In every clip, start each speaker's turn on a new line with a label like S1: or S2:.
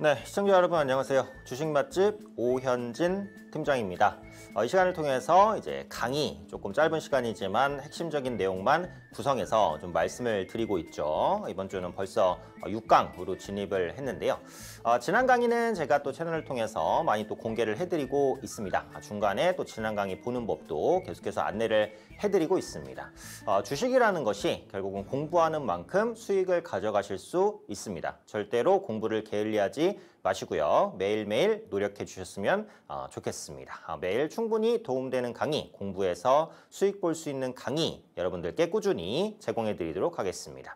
S1: 네, 시청자 여러분 안녕하세요. 주식 맛집 오현진 팀장입니다. 어, 이 시간을 통해서 이제 강의 조금 짧은 시간이지만 핵심적인 내용만 구성해서 좀 말씀을 드리고 있죠. 이번 주는 벌써 6강으로 진입을 했는데요. 어, 지난 강의는 제가 또 채널을 통해서 많이 또 공개를 해드리고 있습니다. 아, 중간에 또 지난 강의 보는 법도 계속해서 안내를 해드리고 있습니다. 어, 주식이라는 것이 결국은 공부하는 만큼 수익을 가져가실 수 있습니다. 절대로 공부를 게을리하지 마시고요. 매일매일 노력해 주셨으면 어, 좋겠습니다. 아, 매일 충분히 도움되는 강의, 공부해서 수익 볼 수 있는 강의 여러분들께 꾸준히 충분히 제공해 드리도록 하겠습니다.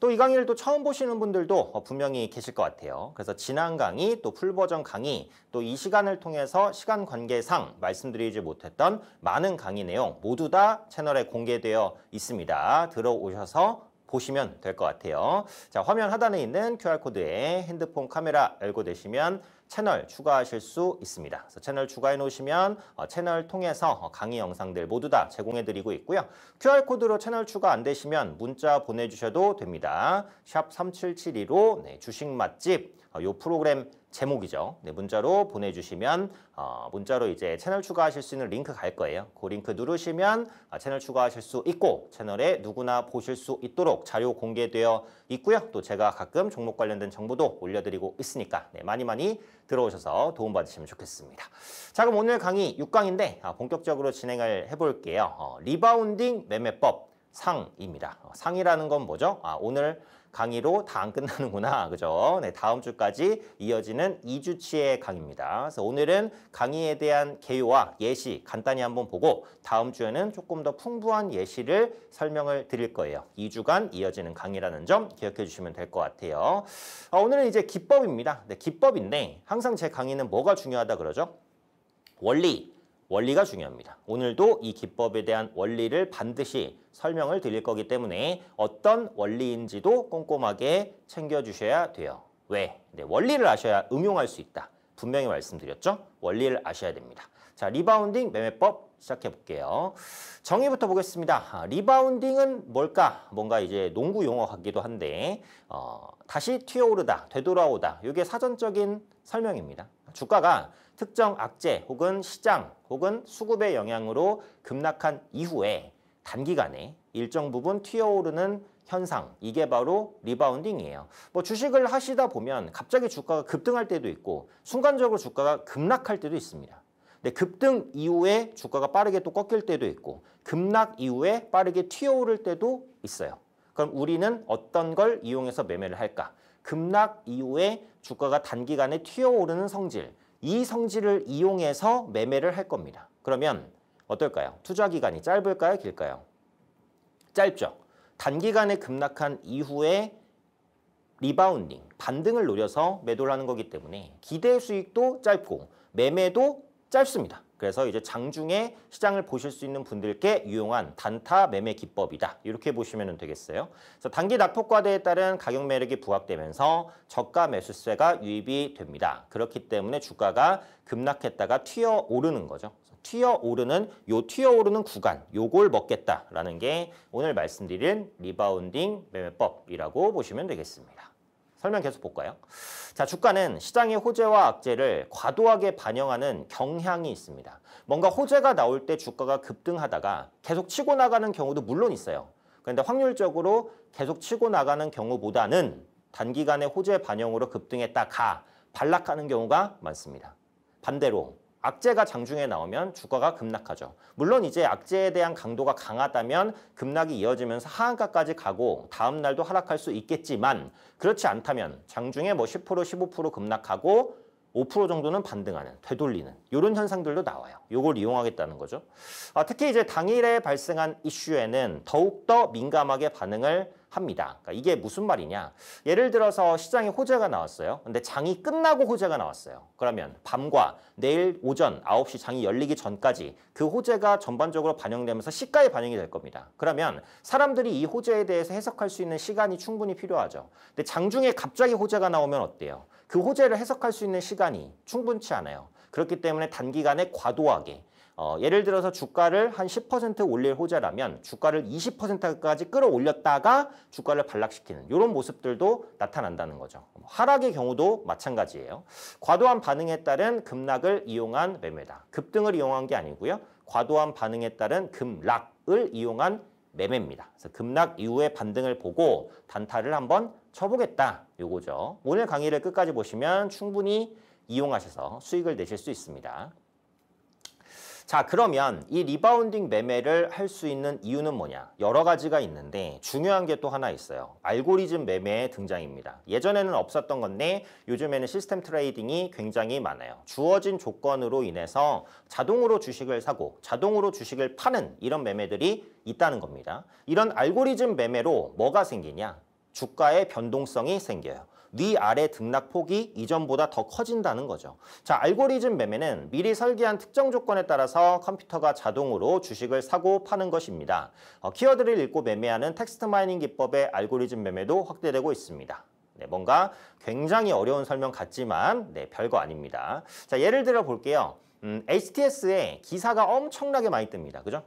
S1: 또 이 강의를 또 처음 보시는 분들도 어, 분명히 계실 것 같아요. 그래서 지난 강의, 또 풀버전 강의, 또 이 시간을 통해서 시간 관계상 말씀드리지 못했던 많은 강의 내용 모두 다 채널에 공개되어 있습니다. 들어오셔서 보시면 될 것 같아요. 자, 화면 하단에 있는 QR코드에 핸드폰 카메라 열고 되시면 채널 추가하실 수 있습니다. 그래서 채널 추가해 놓으시면 어, 채널 통해서 어, 강의 영상들 모두 다 제공해 드리고 있고요. QR코드로 채널 추가 안 되시면 문자 보내주셔도 됩니다. 샵 3772로 네, 주식 맛집 어, 요 프로그램 제목이죠. 네, 문자로 보내주시면 어, 문자로 이제 채널 추가하실 수 있는 링크 갈 거예요. 그 링크 누르시면 아, 채널 추가하실 수 있고 채널에 누구나 보실 수 있도록 자료 공개되어 있고요. 또 제가 가끔 종목 관련된 정보도 올려드리고 있으니까 네, 많이 많이 들어오셔서 도움받으시면 좋겠습니다. 자 그럼 오늘 강의 6강인데 아, 본격적으로 진행을 해볼게요. 어, 리바운딩 매매법 상입니다. 어, 상이라는 건 뭐죠? 아, 오늘 강의로 다 안 끝나는구나. 그죠? 네, 다음 주까지 이어지는 2주치의 강의입니다. 그래서 오늘은 강의에 대한 개요와 예시 간단히 한번 보고 다음 주에는 조금 더 풍부한 예시를 설명을 드릴 거예요. 2주간 이어지는 강의라는 점 기억해 주시면 될 것 같아요. 아, 오늘은 이제 기법입니다. 네, 기법인데 항상 제 강의는 뭐가 중요하다 그러죠? 원리, 원리가 중요합니다. 오늘도 이 기법에 대한 원리를 반드시 설명을 드릴 거기 때문에 어떤 원리인지도 꼼꼼하게 챙겨주셔야 돼요. 왜? 네, 원리를 아셔야 응용할 수 있다. 분명히 말씀드렸죠? 원리를 아셔야 됩니다. 자, 리바운딩 매매법 시작해 볼게요. 정의부터 보겠습니다. 아, 리바운딩은 뭘까? 뭔가 이제 농구 용어 같기도 한데 어, 다시 튀어오르다, 되돌아오다. 이게 사전적인 설명입니다. 주가가 특정 악재 혹은 시장 혹은 수급의 영향으로 급락한 이후에 단기간에 일정 부분 튀어오르는 현상 이게 바로 리바운딩이에요 뭐 주식을 하시다 보면 갑자기 주가가 급등할 때도 있고 순간적으로 주가가 급락할 때도 있습니다 근데 급등 이후에 주가가 빠르게 또 꺾일 때도 있고 급락 이후에 빠르게 튀어오를 때도 있어요 그럼 우리는 어떤 걸 이용해서 매매를 할까 급락 이후에 주가가 단기간에 튀어오르는 성질 이 성질을 이용해서 매매를 할 겁니다. 그러면 어떨까요? 투자 기간이 짧을까요? 길까요? 짧죠. 단기간에 급락한 이후에 리바운딩, 반등을 노려서 매도를 하는 거기 때문에 기대 수익도 짧고 매매도 짧습니다. 그래서 이제 장중에 시장을 보실 수 있는 분들께 유용한 단타 매매 기법이다. 이렇게 보시면 되겠어요. 그래서 단기 낙폭과대에 따른 가격 매력이 부각되면서 저가 매수세가 유입이 됩니다. 그렇기 때문에 주가가 급락했다가 튀어 오르는 거죠. 튀어 오르는 요 튀어 오르는 구간 요걸 먹겠다라는 게 오늘 말씀드린 리바운딩 매매법이라고 보시면 되겠습니다. 설명 계속 볼까요? 자, 주가는 시장의 호재와 악재를 과도하게 반영하는 경향이 있습니다. 뭔가 호재가 나올 때 주가가 급등하다가 계속 치고 나가는 경우도 물론 있어요. 그런데 확률적으로 계속 치고 나가는 경우보다는 단기간에 호재 반영으로 급등했다가 반락하는 경우가 많습니다. 반대로 악재가 장중에 나오면 주가가 급락하죠. 물론 이제 악재에 대한 강도가 강하다면 급락이 이어지면서 하한가까지 가고 다음 날도 하락할 수 있겠지만 그렇지 않다면 장중에 뭐10% 15% 급락하고 5% 정도는 반등하는, 되돌리는 이런 현상들도 나와요. 이걸 이용하겠다는 거죠. 아, 특히 이제 당일에 발생한 이슈에는 더욱더 민감하게 반응을 합니다. 그러니까 이게 무슨 말이냐? 예를 들어서 시장에 호재가 나왔어요. 근데 장이 끝나고 호재가 나왔어요. 그러면 밤과 내일 오전 9시 장이 열리기 전까지 그 호재가 전반적으로 반영되면서 시가에 반영이 될 겁니다. 그러면 사람들이 이 호재에 대해서 해석할 수 있는 시간이 충분히 필요하죠. 근데 장중에 갑자기 호재가 나오면 어때요? 그 호재를 해석할 수 있는 시간이 충분치 않아요. 그렇기 때문에 단기간에 과도하게 어, 예를 들어서 주가를 한 10% 올릴 호재라면 주가를 20%까지 끌어올렸다가 주가를 반락시키는 이런 모습들도 나타난다는 거죠. 뭐 하락의 경우도 마찬가지예요. 과도한 반응에 따른 급락을 이용한 매매다. 급등을 이용한 게 아니고요. 과도한 반응에 따른 급락을 이용한 매매입니다. 그래서 급락 이후의 반등을 보고 단타를 한번 쳐보겠다 요거죠. 오늘 강의를 끝까지 보시면 충분히 이용하셔서 수익을 내실 수 있습니다. 자 그러면 이 리바운딩 매매를 할 수 있는 이유는 뭐냐 여러 가지가 있는데 중요한 게 또 하나 있어요 알고리즘 매매의 등장입니다 예전에는 없었던 건데 요즘에는 시스템 트레이딩이 굉장히 많아요 주어진 조건으로 인해서 자동으로 주식을 사고 자동으로 주식을 파는 이런 매매들이 있다는 겁니다 이런 알고리즘 매매로 뭐가 생기냐 주가의 변동성이 생겨요 위아래 네 등락폭이 이전보다 더 커진다는 거죠. 자, 알고리즘 매매는 미리 설계한 특정 조건에 따라서 컴퓨터가 자동으로 주식을 사고 파는 것입니다. 어, 키워드를 읽고 매매하는 텍스트 마이닝 기법의 알고리즘 매매도 확대되고 있습니다. 네, 뭔가 굉장히 어려운 설명 같지만 네, 별거 아닙니다. 자, 예를 들어 볼게요. 음, HTS에 기사가 엄청나게 많이 뜹니다. 그죠?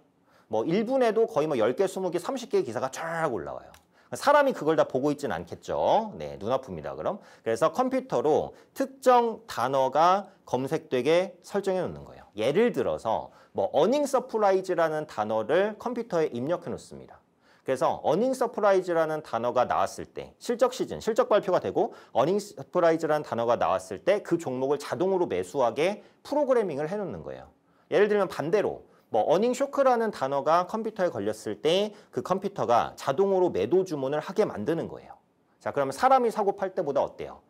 S1: 뭐 1분에도 거의 뭐 10개, 20개, 30개의 기사가 쫙 올라와요. 사람이 그걸 다 보고 있진 않겠죠. 네, 눈아픕니다. 그럼 그래서 컴퓨터로 특정 단어가 검색되게 설정해 놓는 거예요. 예를 들어서 뭐 어닝 서프라이즈라는 단어를 컴퓨터에 입력해 놓습니다. 그래서 어닝 서프라이즈라는 단어가 나왔을 때 실적 시즌, 실적 발표가 되고 어닝 서프라이즈라는 단어가 나왔을 때 그 종목을 자동으로 매수하게 프로그래밍을 해놓는 거예요. 예를 들면 반대로 뭐 어닝 쇼크라는 단어가 컴퓨터에 걸렸을 때 그 컴퓨터가 자동으로 매도 주문을 하게 만드는 거예요. 자, 그러면 사람이 사고 팔 때보다 어때요?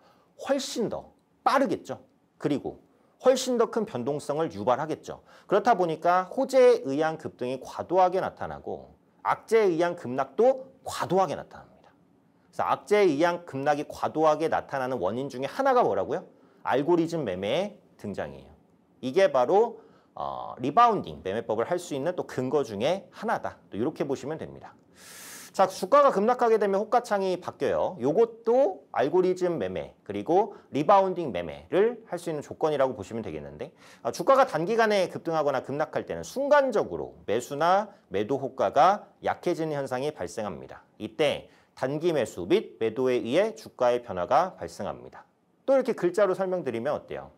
S1: 훨씬 더 빠르겠죠. 그리고 훨씬 더 큰 변동성을 유발하겠죠. 그렇다 보니까 호재에 의한 급등이 과도하게 나타나고 악재에 의한 급락도 과도하게 나타납니다. 그래서 악재에 의한 급락이 과도하게 나타나는 원인 중에 하나가 뭐라고요? 알고리즘 매매의 등장이에요. 이게 바로 어, 리바운딩 매매법을 할 수 있는 또 근거 중에 하나다. 또 이렇게 보시면 됩니다. 자, 주가가 급락하게 되면 호가창이 바뀌어요. 요것도 알고리즘 매매 그리고 리바운딩 매매를 할 수 있는 조건이라고 보시면 되겠는데 어, 주가가 단기간에 급등하거나 급락할 때는 순간적으로 매수나 매도 호가가 약해지는 현상이 발생합니다. 이때 단기 매수 및 매도에 의해 주가의 변화가 발생합니다. 또 이렇게 글자로 설명드리면 어때요?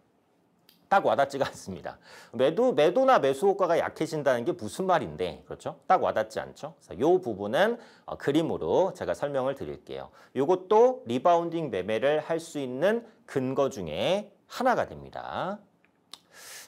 S1: 딱 와닿지가 않습니다. 매도, 매도나 매수 효과가 약해진다는 게 무슨 말인데, 그렇죠? 딱 와닿지 않죠? 그래서 이 부분은 어, 그림으로 제가 설명을 드릴게요. 이것도 리바운딩 매매를 할 수 있는 근거 중에 하나가 됩니다.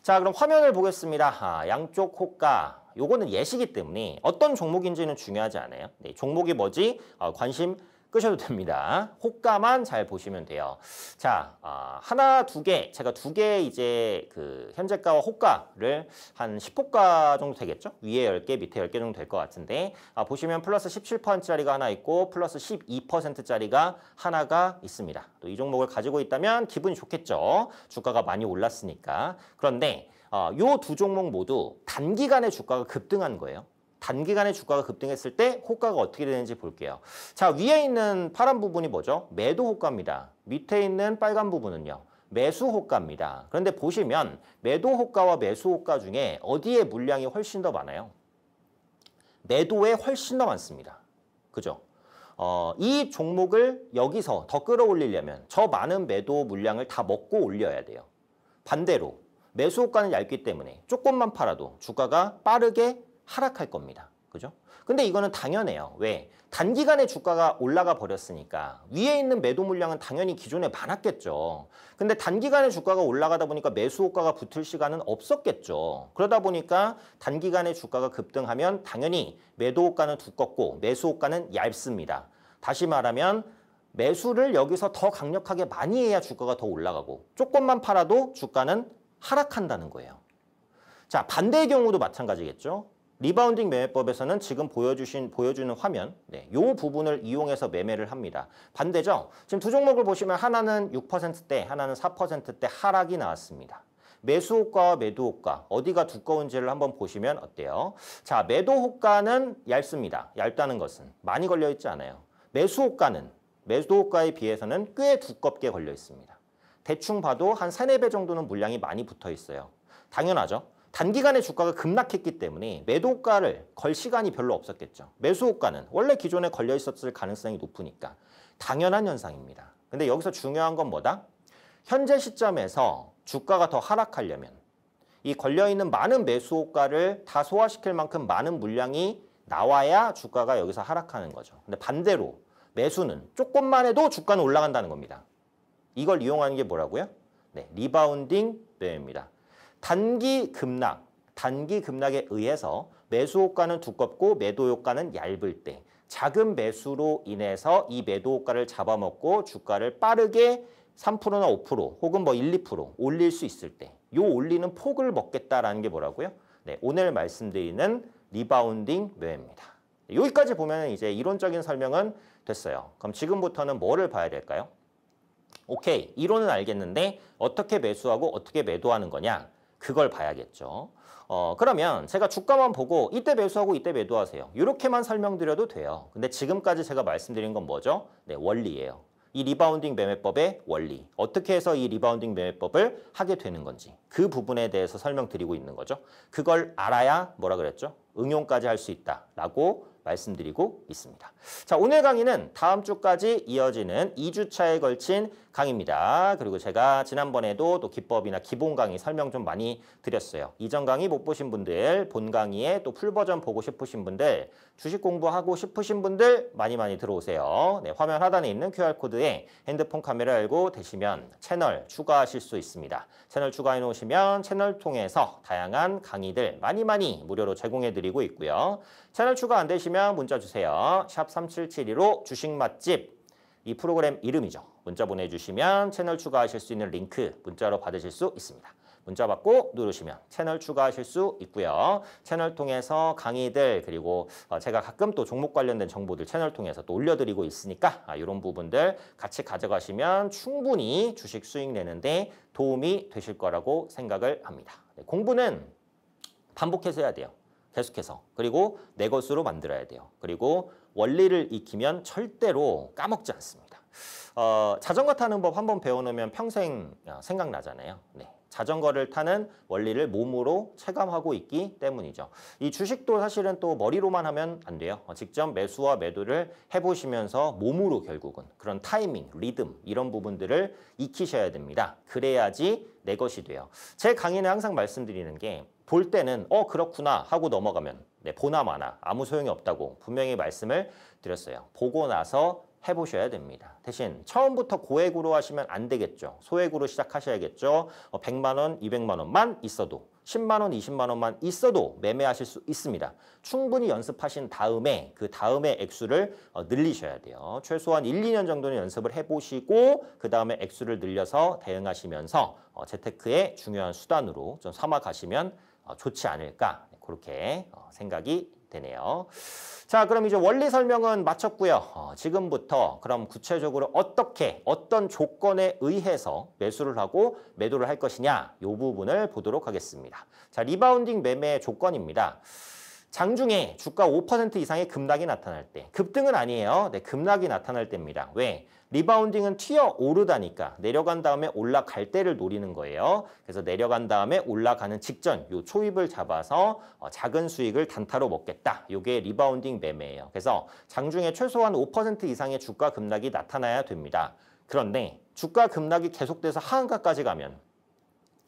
S1: 자, 그럼 화면을 보겠습니다. 아, 양쪽 호가. 요거는 예시기 때문에 어떤 종목인지는 중요하지 않아요. 네, 종목이 뭐지? 어, 관심 끄셔도 됩니다. 호가만 잘 보시면 돼요. 자, 아, 하나, 두 개. 제가 두 개 이제 그 현재가와 호가를 한 10호가 정도 되겠죠? 위에 10개, 밑에 10개 정도 될 것 같은데 아, 보시면 플러스 17%짜리가 하나 있고 플러스 12%짜리가 하나가 있습니다. 또 이 종목을 가지고 있다면 기분이 좋겠죠? 주가가 많이 올랐으니까. 그런데 어, 아, 요두 종목 모두 단기간에 주가가 급등한 거예요. 단기간에 주가가 급등했을 때 호가가 어떻게 되는지 볼게요. 자, 위에 있는 파란 부분이 뭐죠? 매도 호가입니다. 밑에 있는 빨간 부분은요. 매수 호가입니다. 그런데 보시면 매도 호가와 매수 호가 중에 어디에 물량이 훨씬 더 많아요? 매도에 훨씬 더 많습니다. 그죠? 어, 이 종목을 여기서 더 끌어올리려면 저 많은 매도 물량을 다 먹고 올려야 돼요. 반대로 매수 호가는 얇기 때문에 조금만 팔아도 주가가 빠르게 하락할 겁니다. 그죠? 근데 이거는 당연해요. 왜? 단기간에 주가가 올라가 버렸으니까 위에 있는 매도 물량은 당연히 기존에 많았겠죠. 근데 단기간에 주가가 올라가다 보니까 매수 효과가 붙을 시간은 없었겠죠. 그러다 보니까 단기간에 주가가 급등하면 당연히 매도 효과는 두껍고 매수 효과는 얇습니다. 다시 말하면 매수를 여기서 더 강력하게 많이 해야 주가가 더 올라가고 조금만 팔아도 주가는 하락한다는 거예요. 자, 반대의 경우도 마찬가지겠죠. 리바운딩 매매법에서는 지금 보여주신 보여주는 화면 네, 요 부분을 이용해서 매매를 합니다. 반대죠. 지금 두 종목을 보시면 하나는 6%대, 하나는 4%대 하락이 나왔습니다. 매수호가와 매도호가 어디가 두꺼운지를 한번 보시면 어때요? 자, 매도호가는 얇습니다. 얇다는 것은 많이 걸려 있지 않아요. 매수호가는 매도호가에 비해서는 꽤 두껍게 걸려 있습니다. 대충 봐도 한 3, 4배 정도는 물량이 많이 붙어 있어요. 당연하죠. 단기간에 주가가 급락했기 때문에 매도가를 걸 시간이 별로 없었겠죠. 매수호가는 원래 기존에 걸려 있었을 가능성이 높으니까 당연한 현상입니다. 근데 여기서 중요한 건 뭐다? 현재 시점에서 주가가 더 하락하려면 이 걸려있는 많은 매수호가를 다 소화시킬 만큼 많은 물량이 나와야 주가가 여기서 하락하는 거죠. 근데 반대로 매수는 조금만 해도 주가는 올라간다는 겁니다. 이걸 이용하는 게 뭐라고요? 네, 리바운딩 매입니다. 단기 급락, 단기 급락에 의해서 매수 효과는 두껍고 매도 효과는 얇을 때 작은 매수로 인해서 이 매도 효과를 잡아먹고 주가를 빠르게 3%나 5% 혹은 뭐 1, 2% 올릴 수 있을 때요 올리는 폭을 먹겠다라는 게 뭐라고요? 네, 오늘 말씀드리는 리바운딩 묘입니다. 네, 여기까지 보면 이제 이론적인 설명은 됐어요. 그럼 지금부터는 뭐를 봐야 될까요? 오케이, 이론은 알겠는데 어떻게 매수하고 어떻게 매도하는 거냐? 그걸 봐야겠죠. 어, 그러면 제가 주가만 보고 이때 매수하고 이때 매도하세요. 이렇게만 설명드려도 돼요. 근데 지금까지 제가 말씀드린 건 뭐죠? 네, 원리예요. 이 리바운딩 매매법의 원리, 어떻게 해서 이 리바운딩 매매법을 하게 되는 건지 그 부분에 대해서 설명드리고 있는 거죠. 그걸 알아야 뭐라 그랬죠? 응용까지 할 수 있다라고 말씀드리고 있습니다. 자, 오늘 강의는 다음 주까지 이어지는 2주차에 걸친 강의입니다. 그리고 제가 지난번에도 또 기법이나 기본 강의 설명 좀 많이 드렸어요. 이전 강의 못 보신 분들, 본 강의에 또 풀버전 보고 싶으신 분들, 주식 공부하고 싶으신 분들 많이 많이 들어오세요. 네, 화면 하단에 있는 QR코드에 핸드폰 카메라 열고 되시면 채널 추가하실 수 있습니다. 채널 추가해 놓으시면 채널 통해서 다양한 강의들 많이 많이 무료로 제공해 드리고 있고요. 채널 추가 안 되시면 문자 주세요. 샵 3772로 주식 맛집 이 프로그램 이름이죠. 문자 보내주시면 채널 추가하실 수 있는 링크 문자로 받으실 수 있습니다. 문자 받고 누르시면 채널 추가하실 수 있고요. 채널 통해서 강의들 그리고 어, 제가 가끔 또 종목 관련된 정보들 채널 통해서 또 올려드리고 있으니까 이런 아, 부분들 같이 가져가시면 충분히 주식 수익 내는데 도움이 되실 거라고 생각을 합니다. 네, 공부는 반복해서 해야 돼요. 계속해서 그리고 내 것으로 만들어야 돼요. 그리고 원리를 익히면 절대로 까먹지 않습니다. 어, 자전거 타는 법 한번 배워놓으면 평생 어, 생각나잖아요. 네. 자전거를 타는 원리를 몸으로 체감하고 있기 때문이죠. 이 주식도 사실은 또 머리로만 하면 안 돼요. 어, 직접 매수와 매도를 해보시면서 몸으로 결국은 그런 타이밍, 리듬 이런 부분들을 익히셔야 됩니다. 그래야지 내 것이 돼요. 제 강의는 항상 말씀드리는 게볼 때는 어 그렇구나 하고 넘어가면 네, 보나 마나 아무 소용이 없다고 분명히 말씀을 드렸어요. 보고 나서 해보셔야 됩니다. 대신 처음부터 고액으로 하시면 안 되겠죠. 소액으로 시작하셔야겠죠. 100만 어, 원, 200만 원만 있어도 10만 원, 20만 원만 있어도 매매하실 수 있습니다. 충분히 연습하신 다음에 그 다음에 액수를 어, 늘리셔야 돼요. 최소한 1, 2년 정도는 연습을 해보시고 그 다음에 액수를 늘려서 대응하시면서 어, 재테크의 중요한 수단으로 좀 삼아가시면 어, 좋지 않을까 네, 그렇게 어, 생각이 되네요. 자, 그럼 이제 원리 설명은 마쳤고요. 어, 지금부터 그럼 구체적으로 어떻게 어떤 조건에 의해서 매수를 하고 매도를 할 것이냐 이 부분을 보도록 하겠습니다. 자, 리바운딩 매매 조건입니다. 장중에 주가 5% 이상의 급락이 나타날 때 급등은 아니에요. 네, 급락이 나타날 때입니다. 왜? 리바운딩은 튀어 오르다니까 내려간 다음에 올라갈 때를 노리는 거예요. 그래서 내려간 다음에 올라가는 직전 요 초입을 잡아서 어, 작은 수익을 단타로 먹겠다. 요게 리바운딩 매매예요. 그래서 장중에 최소한 5% 이상의 주가 급락이 나타나야 됩니다. 그런데 주가 급락이 계속돼서 하한가까지 가면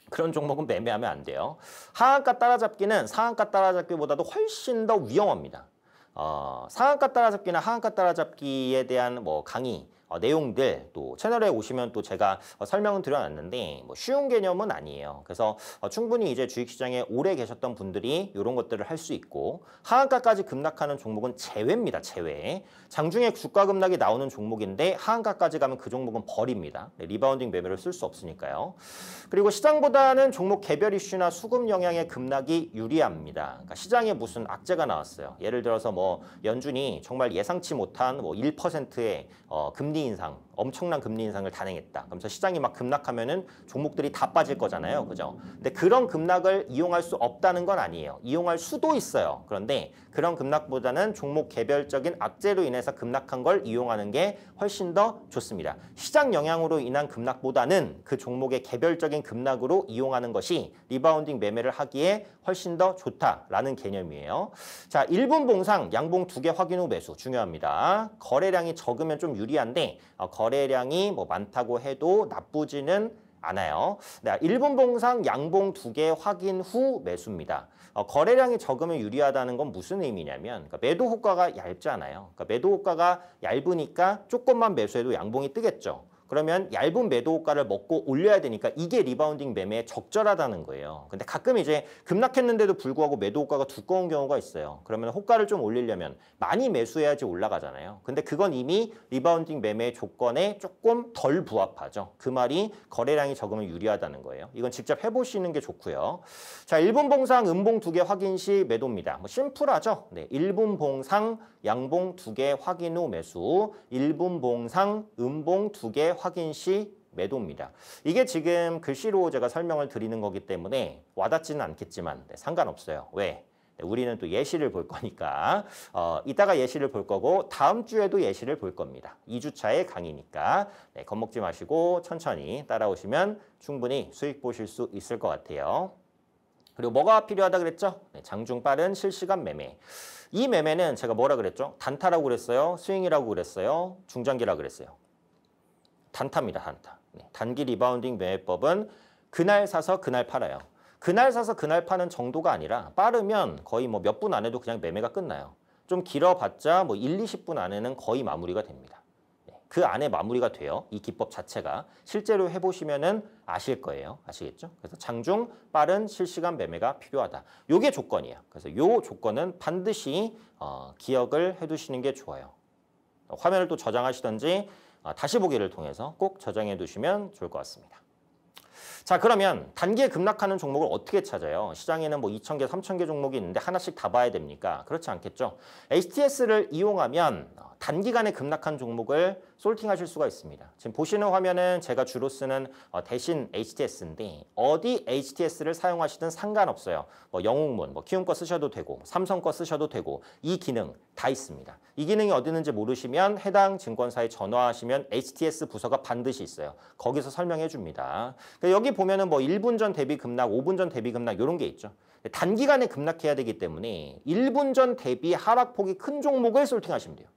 S1: 그런 종목은 매매하면 안 돼요. 하한가 따라잡기는 상한가 따라잡기보다도 훨씬 더 위험합니다. 어, 상한가 따라잡기나 하한가 따라잡기에 대한 뭐 강의 어, 내용들 또 채널에 오시면 또 제가 어, 설명을 드려놨는데 뭐 쉬운 개념은 아니에요. 그래서 어, 충분히 이제 주식시장에 오래 계셨던 분들이 이런 것들을 할 수 있고 하한가까지 급락하는 종목은 제외입니다. 제외. 장중에 주가 급락이 나오는 종목인데 하한가까지 가면 그 종목은 버립니다. 네, 리바운딩 매매를 쓸 수 없으니까요. 그리고 시장보다는 종목 개별 이슈나 수급 영향의 급락이 유리합니다. 그러니까 시장에 무슨 악재가 나왔어요. 예를 들어서 뭐 연준이 정말 예상치 못한 뭐 1%의 어, 금리 금리 인상, 엄청난 금리 인상을 단행했다. 그러면서 시장이 막 급락하면은 종목들이 다 빠질 거잖아요. 그죠? 근데 그런 급락을 이용할 수 없다는 건 아니에요. 이용할 수도 있어요. 그런데 그런 급락보다는 종목 개별적인 악재로 인해서 급락한 걸 이용하는 게 훨씬 더 좋습니다. 시장 영향으로 인한 급락보다는 그 종목의 개별적인 급락으로 이용하는 것이 리바운딩 매매를 하기에 훨씬 더 좋다라는 개념이에요. 자, 1분 봉상 양봉 두 개 확인 후 매수 중요합니다. 거래량이 적으면 좀 유리한데 때 어, 거래량이 뭐 많다고 해도 나쁘지는 않아요. 네, 일본 봉상 양봉 2개 확인 후 매수입니다. 어, 거래량이 적으면 유리하다는 건 무슨 의미냐면 그러니까 매도 효과가 얇잖아요. 그러니까 매도 효과가 얇으니까 조금만 매수해도 양봉이 뜨겠죠. 그러면 얇은 매도 가를 먹고 올려야 되니까 이게 리바운딩 매매에 적절하다는 거예요. 근데 가끔 이제 급락했는데도 불구하고 매도 가가 두꺼운 경우가 있어요. 그러면 호가를 좀 올리려면 많이 매수해야지 올라가잖아요. 근데 그건 이미 리바운딩 매매 조건에 조금 덜 부합하죠. 그 말이 거래량이 적으면 유리하다는 거예요. 이건 직접 해보시는 게 좋고요. 자, 일본 봉상 음봉 두 개 확인 시 매도입니다. 뭐 심플하죠? 네, 일본 봉상 양봉 두 개 확인 후 매수, 1분 봉상 음봉 두 개 확인 시 매도입니다. 이게 지금 글씨로 제가 설명을 드리는 거기 때문에 와닿지는 않겠지만 네, 상관없어요. 왜? 네, 우리는 또 예시를 볼 거니까 어, 이따가 예시를 볼 거고 다음 주에도 예시를 볼 겁니다. 2주차의 강의니까 네, 겁먹지 마시고 천천히 따라오시면 충분히 수익 보실 수 있을 것 같아요. 그리고 뭐가 필요하다 그랬죠? 네, 장중 빠른 실시간 매매. 이 매매는 제가 뭐라 그랬죠? 단타라고 그랬어요? 스윙이라고 그랬어요? 중장기라고 그랬어요? 단타입니다. 단타. 네, 단기 리바운딩 매매법은 그날 사서 그날 팔아요. 그날 사서 그날 파는 정도가 아니라 빠르면 거의 뭐 몇 분 안에도 그냥 매매가 끝나요. 좀 길어봤자 뭐 1, 20분 안에는 거의 마무리가 됩니다. 그 안에 마무리가 돼요. 이 기법 자체가. 실제로 해보시면은 아실 거예요. 아시겠죠? 그래서 장중 빠른 실시간 매매가 필요하다. 요게 조건이에요. 그래서 요 조건은 반드시 어, 기억을 해두시는 게 좋아요. 화면을 또 저장하시든지 어, 다시 보기를 통해서 꼭 저장해 두시면 좋을 것 같습니다. 자 그러면 단기에 급락하는 종목을 어떻게 찾아요? 시장에는 뭐 2,000개, 3,000개 종목이 있는데 하나씩 다 봐야 됩니까? 그렇지 않겠죠? HTS를 이용하면 어, 단기간에 급락한 종목을 솔팅하실 수가 있습니다. 지금 보시는 화면은 제가 주로 쓰는 어, 대신 HTS인데 어디 HTS를 사용하시든 상관없어요. 뭐 영웅문, 뭐 키움 거 쓰셔도 되고 삼성 거 쓰셔도 되고 이 기능 다 있습니다. 이 기능이 어디 있는지 모르시면 해당 증권사에 전화하시면 HTS 부서가 반드시 있어요. 거기서 설명해 줍니다. 그러니까 여기 보면은 뭐 1분 전 대비 급락, 5분 전 대비 급락 이런 게 있죠. 단기간에 급락해야 되기 때문에 1분 전 대비 하락폭이 큰 종목을 솔팅하시면 돼요.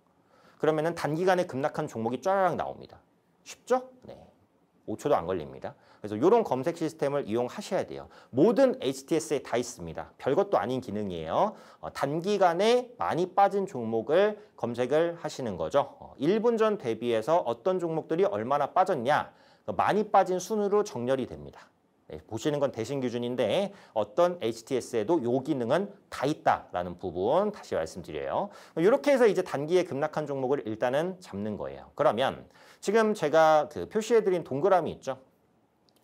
S1: 그러면은 단기간에 급락한 종목이 쫘라락 나옵니다. 쉽죠? 네. 5초도 안 걸립니다. 그래서 이런 검색 시스템을 이용하셔야 돼요. 모든 HTS에 다 있습니다. 별것도 아닌 기능이에요. 어, 단기간에 많이 빠진 종목을 검색을 하시는 거죠. 어, 1분 전 대비해서 어떤 종목들이 얼마나 빠졌냐 어, 많이 빠진 순으로 정렬이 됩니다. 예, 보시는 건 대신 기준인데 어떤 HTS에도 요 기능은 다 있다라는 부분 다시 말씀드려요. 이렇게 해서 이제 단기에 급락한 종목을 일단은 잡는 거예요. 그러면 지금 제가 그 표시해드린 동그라미 있죠?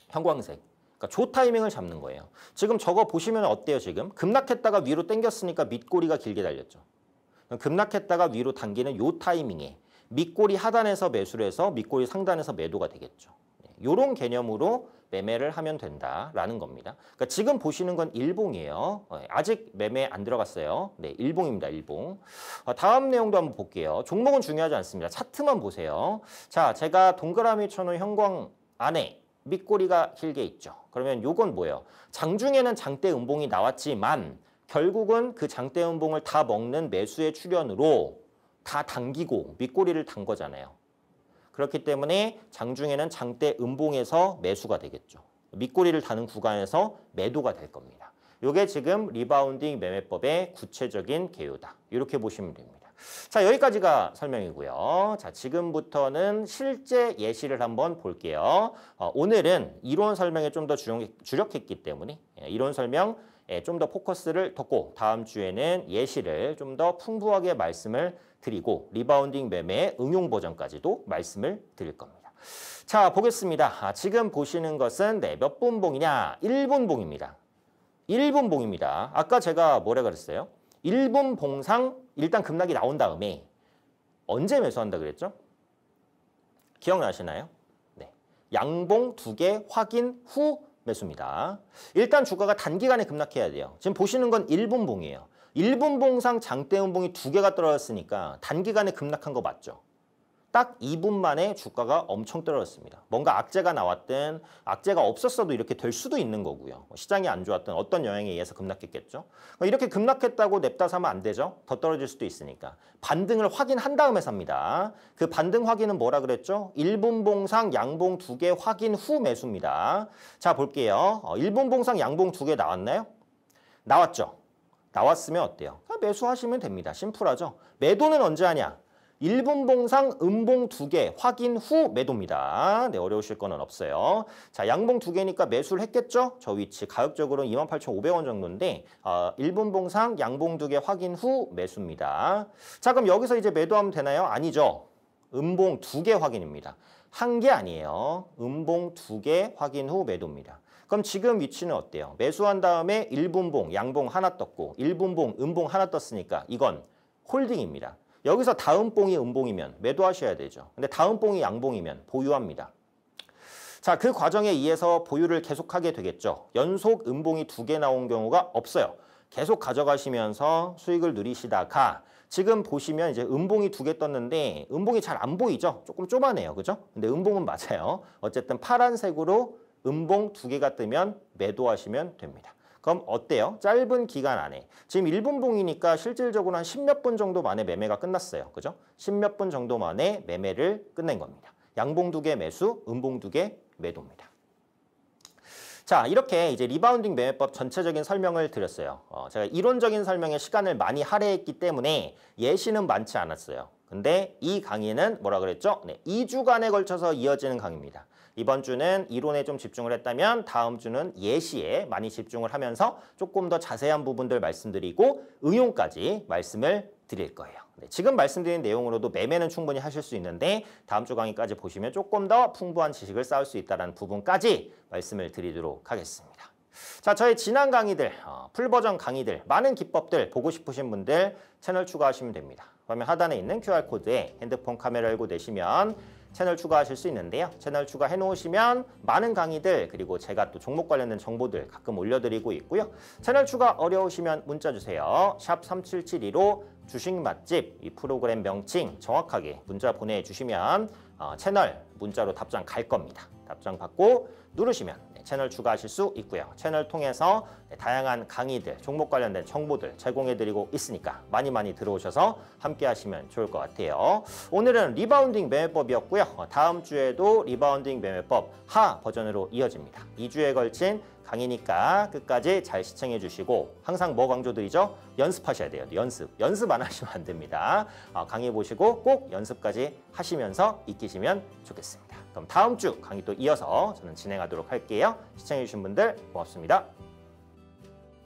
S1: 형광색. 그러니까 조 타이밍을 잡는 거예요. 지금 저거 보시면 어때요 지금? 급락했다가 위로 당겼으니까 밑꼬리가 길게 달렸죠. 급락했다가 위로 당기는 요 타이밍에 밑꼬리 하단에서 매수를 해서 밑꼬리 상단에서 매도가 되겠죠. 이런 예, 개념으로 매매를 하면 된다라는 겁니다. 그러니까 지금 보시는 건 일봉이에요. 어, 아직 매매 안 들어갔어요. 네, 일봉입니다. 일봉. 어, 다음 내용도 한번 볼게요. 종목은 중요하지 않습니다. 차트만 보세요. 자, 제가 동그라미 쳐놓은 형광 안에 밑꼬리가 길게 있죠. 그러면 요건 뭐예요? 장중에는 장대 음봉이 나왔지만 결국은 그 장대 음봉을 다 먹는 매수의 출현으로 다 당기고 밑꼬리를 단 거잖아요. 그렇기 때문에 장중에는 장대 음봉에서 매수가 되겠죠. 밑꼬리를 다는 구간에서 매도가 될 겁니다. 이게 지금 리바운딩 매매법의 구체적인 개요다. 이렇게 보시면 됩니다. 자 여기까지가 설명이고요. 자 지금부터는 실제 예시를 한번 볼게요. 어, 오늘은 이론 설명에 좀 더 주력했기 때문에 예, 이론 설명 예, 좀더 포커스를 뒀고 다음 주에는 예시를 좀 더 풍부하게 말씀을 드리고 리바운딩 매매의 응용 버전까지도 말씀을 드릴 겁니다. 자 보겠습니다. 아, 지금 보시는 것은 네, 몇분 봉이냐? 1분 봉입니다. 1분 봉입니다. 아까 제가 뭐라 그랬어요? 1분 봉상 일단 급락이 나온 다음에 언제 매수한다 그랬죠? 기억나시나요? 네. 양봉 두 개 확인 후 매수입니다. 일단 주가가 단기간에 급락해야 돼요. 지금 보시는 건 1분 봉이에요. 일본 봉상 장대운 봉이 두 개가 떨어졌으니까 단기간에 급락한 거 맞죠? 딱 2분 만에 주가가 엄청 떨어졌습니다. 뭔가 악재가 나왔든 악재가 없었어도 이렇게 될 수도 있는 거고요. 뭐 시장이 안 좋았던 어떤 영향에 의해서 급락했겠죠. 뭐 이렇게 급락했다고 냅다 사면 안 되죠. 더 떨어질 수도 있으니까. 반등을 확인한 다음에 삽니다. 그 반등 확인은 뭐라 그랬죠? 일본 봉상 양봉 두 개 확인 후 매수입니다. 자 볼게요. 어, 일본 봉상 양봉 두 개 나왔나요? 나왔죠. 나왔으면 어때요? 매수하시면 됩니다. 심플하죠? 매도는 언제 하냐? 1분 봉상 음봉 두 개 확인 후 매도입니다. 네, 어려우실 거는 없어요. 자, 양봉 두개니까 매수를 했겠죠? 저 위치 가격적으로 28,500원 정도인데 어, 아, 1분 봉상 양봉 두 개 확인 후 매수입니다. 자, 그럼 여기서 이제 매도하면 되나요? 아니죠. 음봉 두 개 확인입니다. 한 개 아니에요. 음봉 두 개 확인 후 매도입니다. 그럼 지금 위치는 어때요? 매수한 다음에 1분봉 양봉 하나 떴고 1분봉 음봉 하나 떴으니까 이건 홀딩입니다. 여기서 다음 봉이 음봉이면 매도하셔야 되죠. 근데 다음 봉이 양봉이면 보유합니다. 자, 그 과정에 의해서 보유를 계속하게 되겠죠. 연속 음봉이 두 개 나온 경우가 없어요. 계속 가져가시면서 수익을 누리시다가 지금 보시면 이제 음봉이 두 개 떴는데 음봉이 잘 안 보이죠? 조금 좁아네요. 그죠? 근데 음봉은 맞아요. 어쨌든 파란색으로 음봉 두 개가 뜨면 매도하시면 됩니다. 그럼 어때요? 짧은 기간 안에 지금 1분봉이니까 실질적으로 한 10몇 분 정도 만에 매매가 끝났어요. 그죠? 10몇 분 정도 만에 매매를 끝낸 겁니다. 양봉 두 개 매수, 음봉 두 개 매도입니다. 자 이렇게 이제 리바운딩 매매법 전체적인 설명을 드렸어요. 어, 제가 이론적인 설명에 시간을 많이 할애했기 때문에 예시는 많지 않았어요. 근데 이 강의는 뭐라 그랬죠? 네, 2주간에 걸쳐서 이어지는 강의입니다. 이번 주는 이론에 좀 집중을 했다면 다음 주는 예시에 많이 집중을 하면서 조금 더 자세한 부분들 말씀드리고 응용까지 말씀을 드릴 거예요. 네, 지금 말씀드린 내용으로도 매매는 충분히 하실 수 있는데 다음 주 강의까지 보시면 조금 더 풍부한 지식을 쌓을 수 있다는 부분까지 말씀을 드리도록 하겠습니다. 자, 저희 지난 강의들, 어, 풀버전 강의들, 많은 기법들 보고 싶으신 분들 채널 추가하시면 됩니다. 그러면 하단에 있는 QR코드에 핸드폰 카메라 열고 내시면 채널 추가하실 수 있는데요. 채널 추가해 놓으시면 많은 강의들 그리고 제가 또 종목 관련된 정보들 가끔 올려드리고 있고요. 채널 추가 어려우시면 문자 주세요. 샵 3772로 주식 맛집 이 프로그램 명칭 정확하게 문자 보내주시면 어, 채널 문자로 답장 갈 겁니다. 답장 받고 누르시면 채널 추가하실 수 있고요. 채널 통해서 다양한 강의들, 종목 관련된 정보들 제공해드리고 있으니까 많이 많이 들어오셔서 함께 하시면 좋을 것 같아요. 오늘은 리바운딩 매매법이었고요. 다음 주에도 리바운딩 매매법 하 버전으로 이어집니다. 2주에 걸친 강의니까 끝까지 잘 시청해 주시고 항상 뭐 강조드리죠? 연습하셔야 돼요. 연습. 연습 안 하시면 안 됩니다. 아, 강의 보시고 꼭 연습까지 하시면서 익히시면 좋겠습니다. 그럼 다음 주 강의 또 이어서 저는 진행하도록 할게요. 시청해주신 분들 고맙습니다.